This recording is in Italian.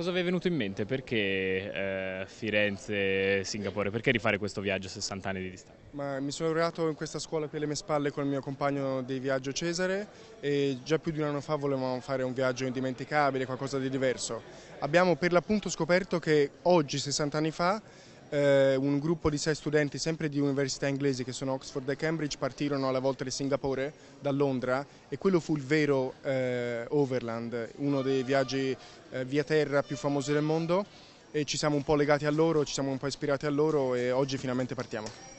Cosa vi è venuto in mente? Perché eh, Firenze, Singapore? Perché rifare questo viaggio a 60 anni di distanza? Ma mi sono laureato in questa scuola qui alle mie spalle con il mio compagno di viaggio Cesare e già più di un anno fa volevamo fare un viaggio indimenticabile, qualcosa di diverso. Abbiamo per l'appunto scoperto che oggi, 60 anni fa, eh, un gruppo di sei studenti sempre di università inglesi che sono Oxford e Cambridge partirono alla volta di Singapore da Londra e quello fu il vero eh, Overland, uno dei viaggi eh, via terra più famosi del mondo e ci siamo un po' legati a loro, ci siamo un po' ispirati a loro e oggi finalmente partiamo.